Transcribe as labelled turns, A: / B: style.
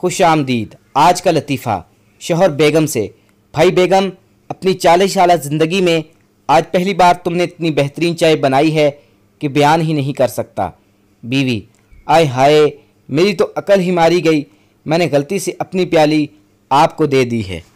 A: खुश आमदीद आज का लतीफ़ा शोहर बेगम से भाई बेगम अपनी चालीस साल ज़िंदगी में आज पहली बार तुमने इतनी बेहतरीन चाय बनाई है कि बयान ही नहीं कर सकता बीवी आय हाय मेरी तो अकल ही मारी गई मैंने गलती से अपनी प्याली आपको दे दी है